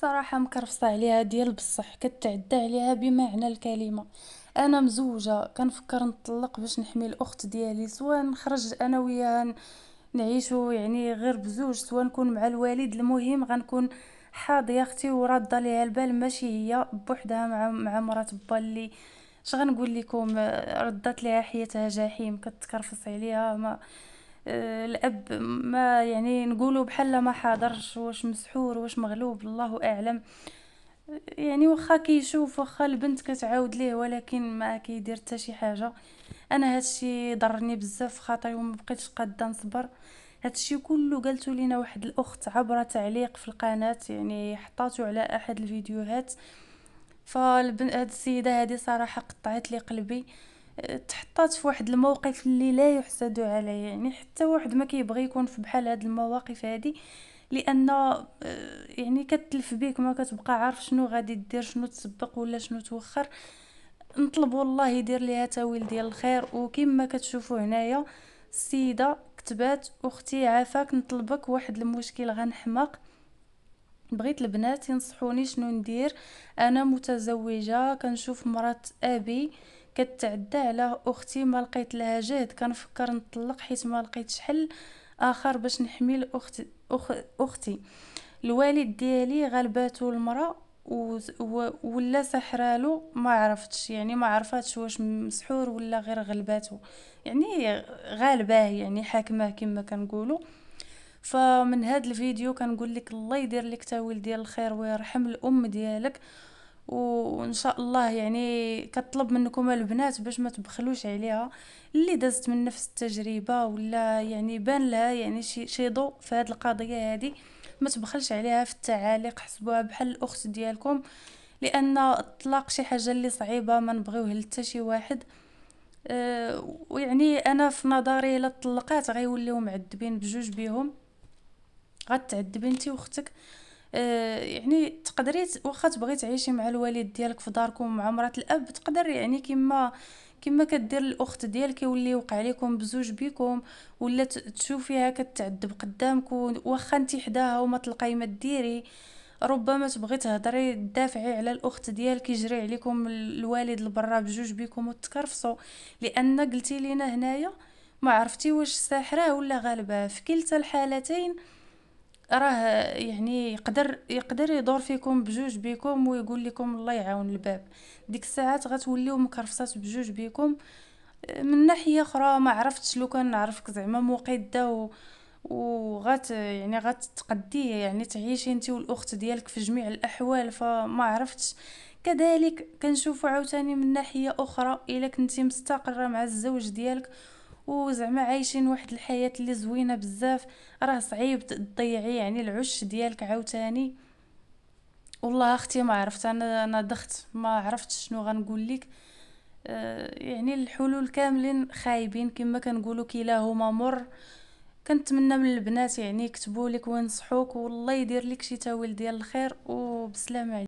صراحه مكرفصه عليها ديال بصح كتعدى عليها بمعنى الكلمه انا مزوجه كنفكر نطلق باش نحمي الاخت ديالي سواء نخرج انا وياها نعيشو يعني غير بزوج سواء نكون مع الوالد المهم غنكون حاضيه اختي وراده ليها البال ماشي هي بوحدها مع مع مرات با اللي اش غنقول لكم ردات ليها حياتها جحيم كتكرفص عليها ما آه، الاب ما يعني نقولوا بحال ما حاضرش واش مسحور واش مغلوب الله اعلم يعني واخا كيشوف واخا البنت كتعاود ليه ولكن ما كيدير حتى شي حاجه انا هادشي ضرني بزاف خاطري وما بقيتش قاده نصبر هادشي كله قالته لينا واحد الاخت عبر تعليق في القناه يعني حطاتو على احد الفيديوهات فالبنت هاد السيده هادي صراحه قطعت لي قلبي تحطات في واحد الموقف اللي لا يحسد عليه يعني حتى واحد ما كيبغي يكون في بحال هاد المواقف هادي لان آه، يعني كتلف بيك ما كتبقى عارف شنو غادي دير شنو تسبق ولا شنو توخر نطلب والله يدير ليها تاويل ديال الخير وكما كتشوفوا هنايا السيده كتبات اختي عافاك نطلبك واحد المشكل غنحماق بغيت البنات ينصحوني شنو ندير انا متزوجه كنشوف مرات ابي آه كتعدى على اختي ما لقيت لها جهد كنفكر نطلق حيت ما لقيتش حل اخر باش نحمي الاخت أخ... اختي الوالد ديالي غلباتو المراه و... و... ولا سحرالو ما عرفتش يعني ما عرفاتش واش مسحور ولا غير غلباتو يعني غالباه يعني حاكماه كما كنقولوا فمن هاد الفيديو كنقول لك الله يدير لك تا ديال الخير ويرحم الام ديالك وان شاء الله يعني كطلب منكم البنات باش ما تبخلوش عليها اللي دازت من نفس التجربه ولا يعني بان لها يعني شي شي ضوء في هذه القضيه هذه ما تبخلش عليها في التعاليق حسبوها بحال الاخت ديالكم لان الطلاق شي حاجه اللي صعيبه ما نبغيوه لتا شي واحد آه، ويعني انا في نظري الا طلقات غيوليو معذبين بجوج بيهم غتعذبي انت واختك آه، يعني تقدري واخا تبغي تعيشي مع الوالد ديالك في داركم مع مرات الاب تقدر يعني كما كما كدير الاخت ديالك يولي وقع لكم بزوج بكم ولا تشوفيها كتعذب قدامك واخا انت حداها وما تلقاي ما ديري ربما تبغي تهضري تدافعي على الاخت ديالك يجري عليكم الوالد لبرا بجوج بكم وتكرفصوا لان قلتي لينا هنايا ما عرفتي واش ساحره ولا غالبه في كلتا الحالتين راه يعني يقدر يقدر يدور فيكم بجوج بيكم ويقول لكم الله يعاون الباب ديك الساعات غتوليو مكرفصات بجوج بيكم من ناحيه اخرى ما عرفتش لو كان نعرفك زعما مقيده و وغات يعني غتتقديه يعني تعيشي انت والاخت ديالك في جميع الاحوال فما عرفتش كذلك كنشوفوا عاوتاني من ناحيه اخرى الا كنتي مستقره مع الزوج ديالك وزعما عايشين واحد الحياه اللي زوينه بزاف راه صعيب تضيعي يعني العش ديالك عاوتاني والله اختي ما عرفت انا انا دخت ما عرفتش شنو غنقول لك آه، يعني الحلول كاملين خايبين كما كنقولوا كلاهما مر كنتمنى من البنات يعني يكتبوا لك وينصحوك والله يدير لك شي تاويل ديال الخير وبسلامه